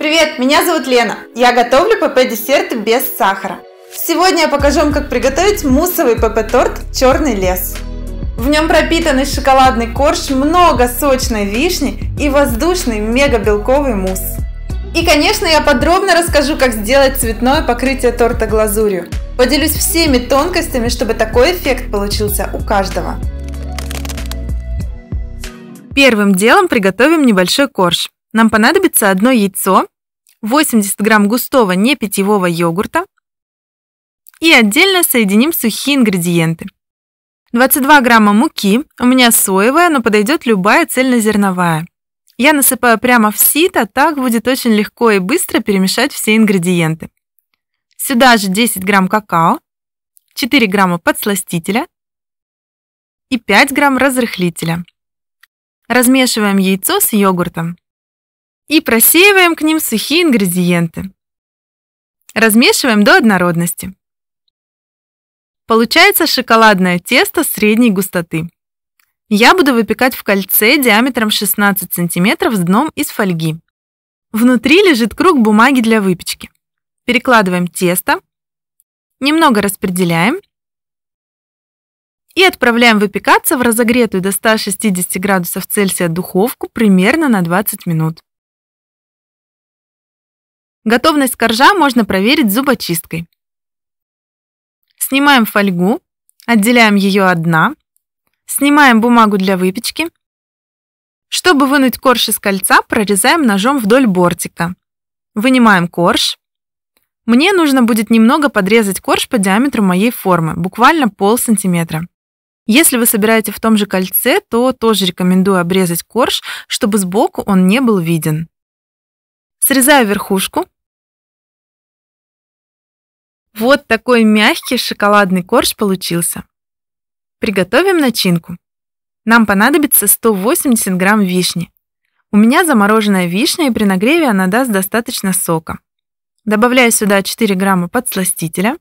Привет, меня зовут Лена. Я готовлю ПП-десерты без сахара. Сегодня я покажу вам, как приготовить мусовый ПП-торт «Черный лес». В нем пропитанный шоколадный корж, много сочной вишни и воздушный мега-белковый мусс. И, конечно, я подробно расскажу, как сделать цветное покрытие торта глазурью. Поделюсь всеми тонкостями, чтобы такой эффект получился у каждого. Первым делом приготовим небольшой корж. Нам понадобится одно яйцо, 80 грамм густого непитьевого йогурта и отдельно соединим сухие ингредиенты. 22 грамма муки, у меня соевая, но подойдет любая цельнозерновая. Я насыпаю прямо в сито, а так будет очень легко и быстро перемешать все ингредиенты. Сюда же 10 грамм какао, 4 грамма подсластителя и 5 грамм разрыхлителя. Размешиваем яйцо с йогуртом и просеиваем к ним сухие ингредиенты. Размешиваем до однородности. Получается шоколадное тесто средней густоты. Я буду выпекать в кольце диаметром 16 см с дном из фольги. Внутри лежит круг бумаги для выпечки. Перекладываем тесто, немного распределяем и отправляем выпекаться в разогретую до 160 градусов Цельсия духовку примерно на 20 минут. Готовность коржа можно проверить зубочисткой. Снимаем фольгу, отделяем ее от дна, снимаем бумагу для выпечки. Чтобы вынуть корж из кольца, прорезаем ножом вдоль бортика. Вынимаем корж. Мне нужно будет немного подрезать корж по диаметру моей формы, буквально пол сантиметра. Если вы собираете в том же кольце, то тоже рекомендую обрезать корж, чтобы сбоку он не был виден. Срезаю верхушку. Вот такой мягкий шоколадный корж получился. Приготовим начинку. Нам понадобится 180 грамм вишни. У меня замороженная вишня, и при нагреве она даст достаточно сока. Добавляю сюда 4 грамма подсластителя.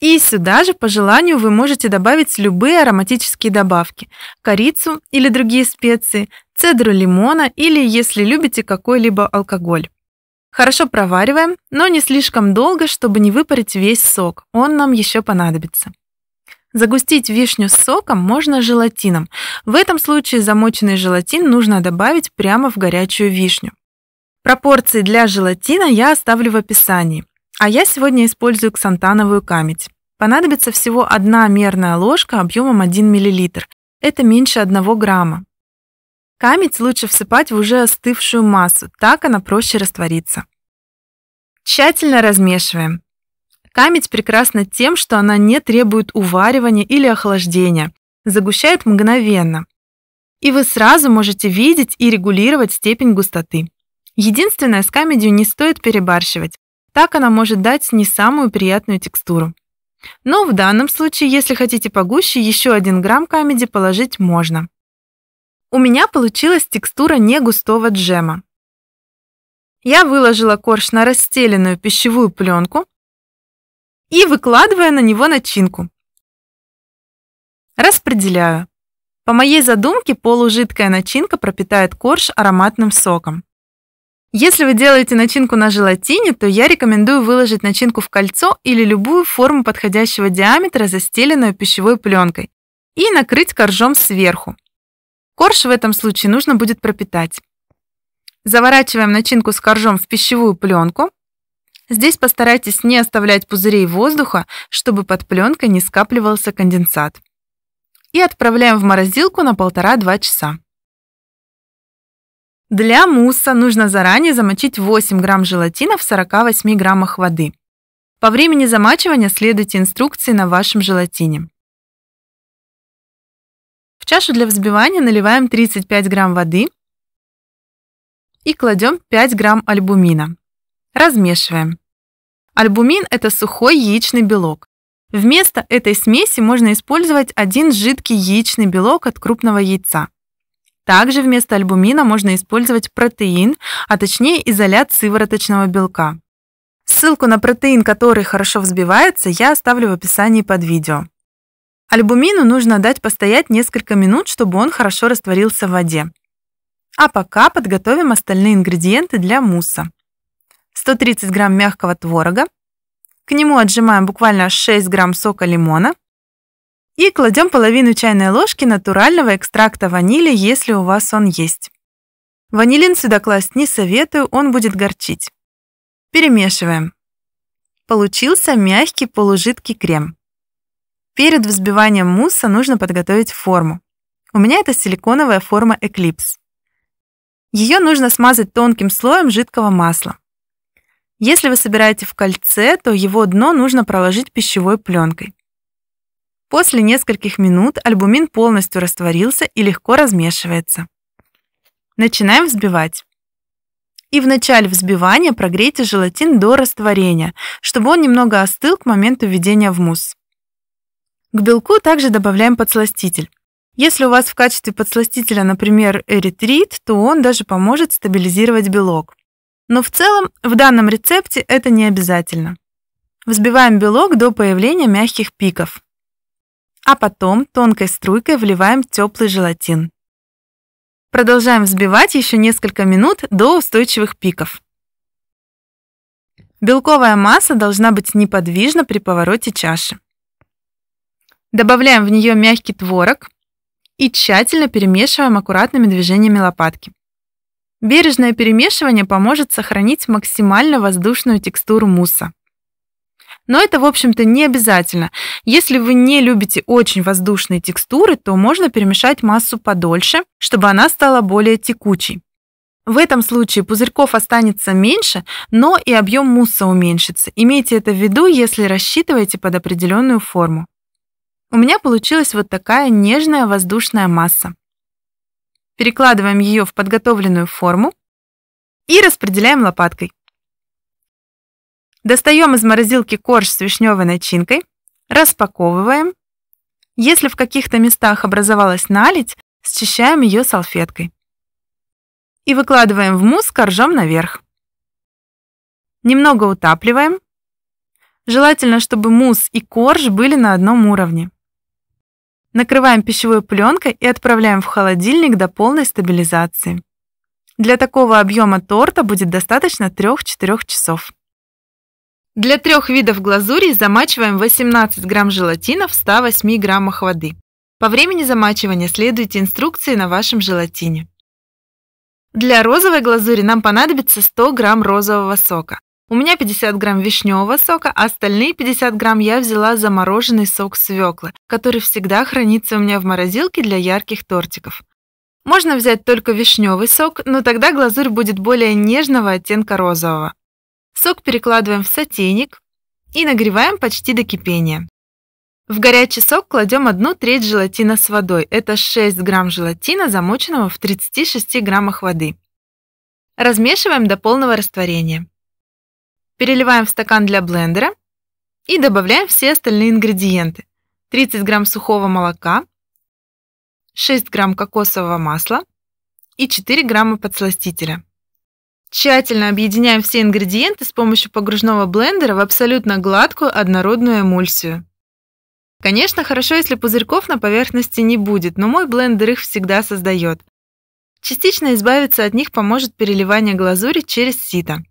И сюда же, по желанию, вы можете добавить любые ароматические добавки – корицу или другие специи, цедру лимона или, если любите, какой-либо алкоголь. Хорошо провариваем, но не слишком долго, чтобы не выпарить весь сок. Он нам еще понадобится. Загустить вишню с соком можно желатином. В этом случае замоченный желатин нужно добавить прямо в горячую вишню. Пропорции для желатина я оставлю в описании. А я сегодня использую ксантановую камедь. Понадобится всего одна мерная ложка объемом 1 мл. Это меньше 1 грамма. Камедь лучше всыпать в уже остывшую массу, так она проще растворится. Тщательно размешиваем. Камедь прекрасна тем, что она не требует уваривания или охлаждения, загущает мгновенно. И вы сразу можете видеть и регулировать степень густоты. Единственное, с камедью не стоит перебарщивать, так она может дать не самую приятную текстуру. Но в данном случае, если хотите погуще, еще один грамм камеди положить можно. У меня получилась текстура не густого джема. Я выложила корж на расстеленную пищевую пленку и выкладываю на него начинку. Распределяю. По моей задумке, полужидкая начинка пропитает корж ароматным соком. Если вы делаете начинку на желатине, то я рекомендую выложить начинку в кольцо или любую форму подходящего диаметра, застеленную пищевой пленкой, и накрыть коржом сверху. Корж в этом случае нужно будет пропитать. Заворачиваем начинку с коржом в пищевую пленку. Здесь постарайтесь не оставлять пузырей воздуха, чтобы под пленкой не скапливался конденсат. И отправляем в морозилку на 1,5-2 часа. Для мусса нужно заранее замочить 8 грамм желатина в 48 граммах воды. По времени замачивания следуйте инструкции на вашем желатине чашу для взбивания наливаем 35 грамм воды и кладем 5 грамм альбумина. Размешиваем. Альбумин – это сухой яичный белок. Вместо этой смеси можно использовать один жидкий яичный белок от крупного яйца. Также вместо альбумина можно использовать протеин, а точнее изолят сывороточного белка. Ссылку на протеин, который хорошо взбивается, я оставлю в описании под видео. Альбумину нужно дать постоять несколько минут, чтобы он хорошо растворился в воде. А пока подготовим остальные ингредиенты для мусса. 130 грамм мягкого творога, к нему отжимаем буквально 6 грамм сока лимона и кладем половину чайной ложки натурального экстракта ванили, если у вас он есть. Ванилин сюда класть не советую, он будет горчить. Перемешиваем. Получился мягкий полужидкий крем. Перед взбиванием мусса нужно подготовить форму. У меня это силиконовая форма Eclipse. Ее нужно смазать тонким слоем жидкого масла. Если вы собираете в кольце, то его дно нужно проложить пищевой пленкой. После нескольких минут альбумин полностью растворился и легко размешивается. Начинаем взбивать. И в начале взбивания прогрейте желатин до растворения, чтобы он немного остыл к моменту введения в мусс. К белку также добавляем подсластитель. Если у вас в качестве подсластителя, например, эритрит, то он даже поможет стабилизировать белок. Но в целом в данном рецепте это не обязательно. Взбиваем белок до появления мягких пиков. А потом тонкой струйкой вливаем теплый желатин. Продолжаем взбивать еще несколько минут до устойчивых пиков. Белковая масса должна быть неподвижна при повороте чаши. Добавляем в нее мягкий творог и тщательно перемешиваем аккуратными движениями лопатки. Бережное перемешивание поможет сохранить максимально воздушную текстуру мусса. Но это, в общем-то, не обязательно. Если вы не любите очень воздушные текстуры, то можно перемешать массу подольше, чтобы она стала более текучей. В этом случае пузырьков останется меньше, но и объем мусса уменьшится. Имейте это в виду, если рассчитываете под определенную форму. У меня получилась вот такая нежная воздушная масса. Перекладываем ее в подготовленную форму и распределяем лопаткой. Достаем из морозилки корж с вишневой начинкой, распаковываем. Если в каких-то местах образовалась наледь, счищаем ее салфеткой. И выкладываем в мусс коржом наверх. Немного утапливаем. Желательно, чтобы мусс и корж были на одном уровне. Накрываем пищевой пленкой и отправляем в холодильник до полной стабилизации. Для такого объема торта будет достаточно 3-4 часов. Для трех видов глазури замачиваем 18 грамм желатина в 108 граммах воды. По времени замачивания следуйте инструкции на вашем желатине. Для розовой глазури нам понадобится 100 грамм розового сока. У меня 50 грамм вишневого сока, а остальные 50 грамм я взяла замороженный сок свеклы, который всегда хранится у меня в морозилке для ярких тортиков. Можно взять только вишневый сок, но тогда глазурь будет более нежного оттенка розового. Сок перекладываем в сотейник и нагреваем почти до кипения. В горячий сок кладем одну треть желатина с водой. Это 6 грамм желатина, замоченного в 36 граммах воды. Размешиваем до полного растворения. Переливаем в стакан для блендера и добавляем все остальные ингредиенты. 30 грамм сухого молока, 6 грамм кокосового масла и 4 грамма подсластителя. Тщательно объединяем все ингредиенты с помощью погружного блендера в абсолютно гладкую однородную эмульсию. Конечно, хорошо, если пузырьков на поверхности не будет, но мой блендер их всегда создает. Частично избавиться от них поможет переливание глазури через сито.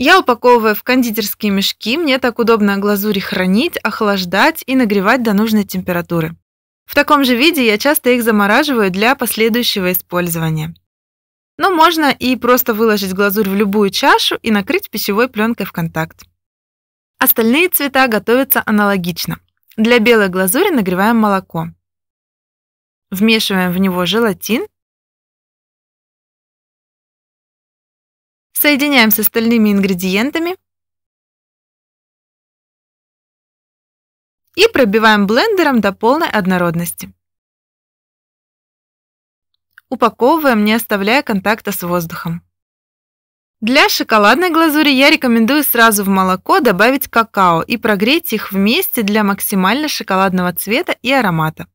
Я упаковываю в кондитерские мешки, мне так удобно глазури хранить, охлаждать и нагревать до нужной температуры. В таком же виде я часто их замораживаю для последующего использования. Но ну, можно и просто выложить глазурь в любую чашу и накрыть пищевой пленкой в контакт. Остальные цвета готовятся аналогично. Для белой глазури нагреваем молоко. Вмешиваем в него желатин Соединяем с остальными ингредиентами. И пробиваем блендером до полной однородности. Упаковываем, не оставляя контакта с воздухом. Для шоколадной глазури я рекомендую сразу в молоко добавить какао и прогреть их вместе для максимально шоколадного цвета и аромата.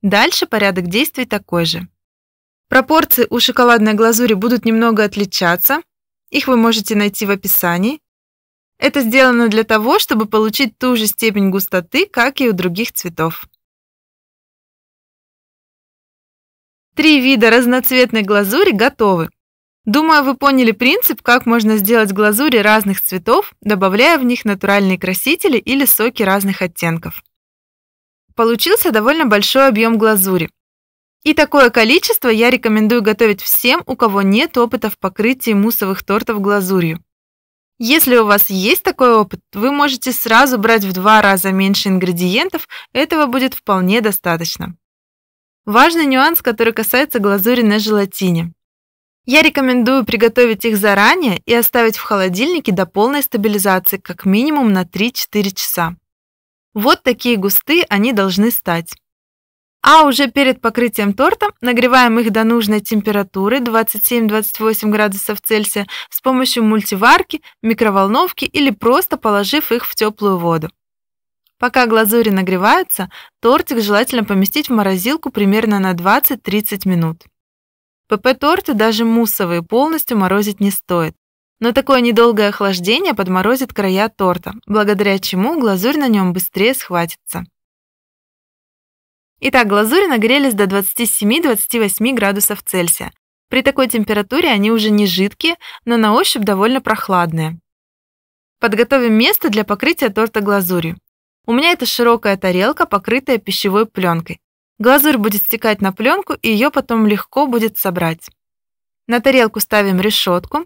Дальше порядок действий такой же. Пропорции у шоколадной глазури будут немного отличаться, их вы можете найти в описании. Это сделано для того, чтобы получить ту же степень густоты, как и у других цветов. Три вида разноцветной глазури готовы. Думаю, вы поняли принцип, как можно сделать глазури разных цветов, добавляя в них натуральные красители или соки разных оттенков. Получился довольно большой объем глазури. И такое количество я рекомендую готовить всем, у кого нет опыта в покрытии мусовых тортов глазурью. Если у вас есть такой опыт, вы можете сразу брать в два раза меньше ингредиентов, этого будет вполне достаточно. Важный нюанс, который касается глазури на желатине. Я рекомендую приготовить их заранее и оставить в холодильнике до полной стабилизации как минимум на 3-4 часа. Вот такие густые они должны стать. А уже перед покрытием торта нагреваем их до нужной температуры 27-28 градусов Цельсия с помощью мультиварки, микроволновки или просто положив их в теплую воду. Пока глазури нагреваются, тортик желательно поместить в морозилку примерно на 20-30 минут. ПП-торты, даже муссовые, полностью морозить не стоит. Но такое недолгое охлаждение подморозит края торта, благодаря чему глазурь на нем быстрее схватится. Итак, глазури нагрелись до 27-28 градусов Цельсия. При такой температуре они уже не жидкие, но на ощупь довольно прохладные. Подготовим место для покрытия торта глазурью. У меня это широкая тарелка, покрытая пищевой пленкой. Глазурь будет стекать на пленку, и ее потом легко будет собрать. На тарелку ставим решетку,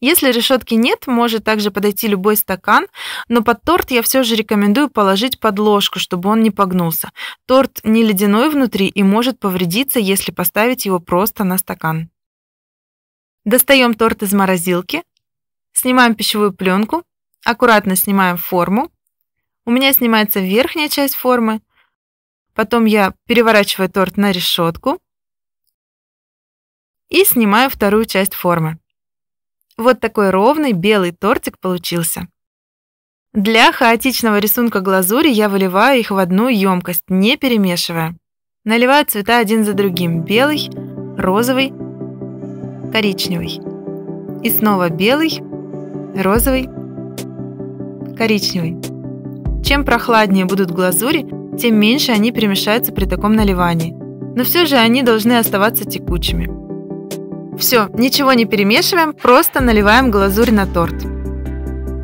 если решетки нет, может также подойти любой стакан, но под торт я все же рекомендую положить подложку, чтобы он не погнулся. Торт не ледяной внутри и может повредиться, если поставить его просто на стакан. Достаем торт из морозилки, снимаем пищевую пленку, аккуратно снимаем форму. У меня снимается верхняя часть формы. Потом я переворачиваю торт на решетку и снимаю вторую часть формы. Вот такой ровный белый тортик получился. Для хаотичного рисунка глазури я выливаю их в одну емкость, не перемешивая. Наливаю цвета один за другим – белый, розовый, коричневый. И снова белый, розовый, коричневый. Чем прохладнее будут глазури, тем меньше они перемешаются при таком наливании. Но все же они должны оставаться текучими. Все, ничего не перемешиваем, просто наливаем глазурь на торт.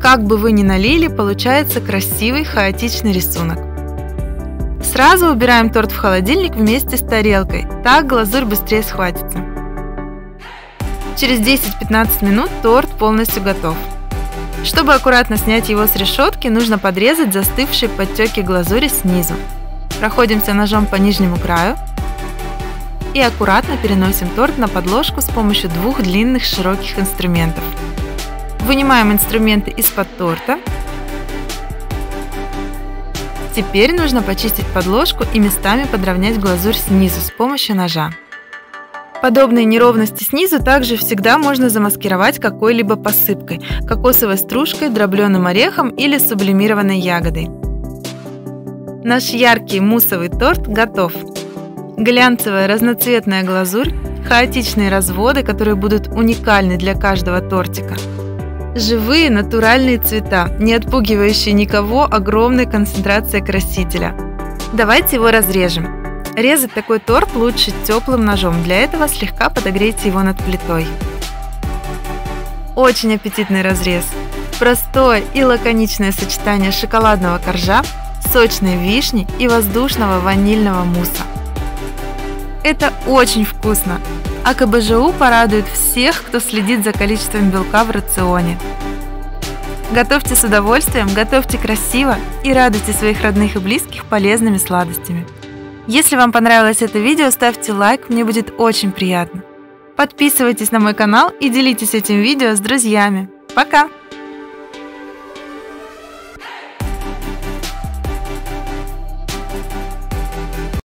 Как бы вы ни налили, получается красивый хаотичный рисунок. Сразу убираем торт в холодильник вместе с тарелкой, так глазурь быстрее схватится. Через 10-15 минут торт полностью готов. Чтобы аккуратно снять его с решетки, нужно подрезать застывшие подтеки глазури снизу. Проходимся ножом по нижнему краю, и аккуратно переносим торт на подложку с помощью двух длинных широких инструментов. Вынимаем инструменты из-под торта. Теперь нужно почистить подложку и местами подровнять глазурь снизу с помощью ножа. Подобные неровности снизу также всегда можно замаскировать какой-либо посыпкой – кокосовой стружкой, дробленым орехом или сублимированной ягодой. Наш яркий мусовый торт готов! Глянцевая разноцветная глазурь, хаотичные разводы, которые будут уникальны для каждого тортика. Живые натуральные цвета, не отпугивающие никого огромной концентрацией красителя. Давайте его разрежем. Резать такой торт лучше теплым ножом, для этого слегка подогрейте его над плитой. Очень аппетитный разрез. Простое и лаконичное сочетание шоколадного коржа, сочной вишни и воздушного ванильного мусса – это очень вкусно! А КБЖУ порадует всех, кто следит за количеством белка в рационе. Готовьте с удовольствием, готовьте красиво и радуйте своих родных и близких полезными сладостями. Если вам понравилось это видео, ставьте лайк, мне будет очень приятно. Подписывайтесь на мой канал и делитесь этим видео с друзьями. Пока!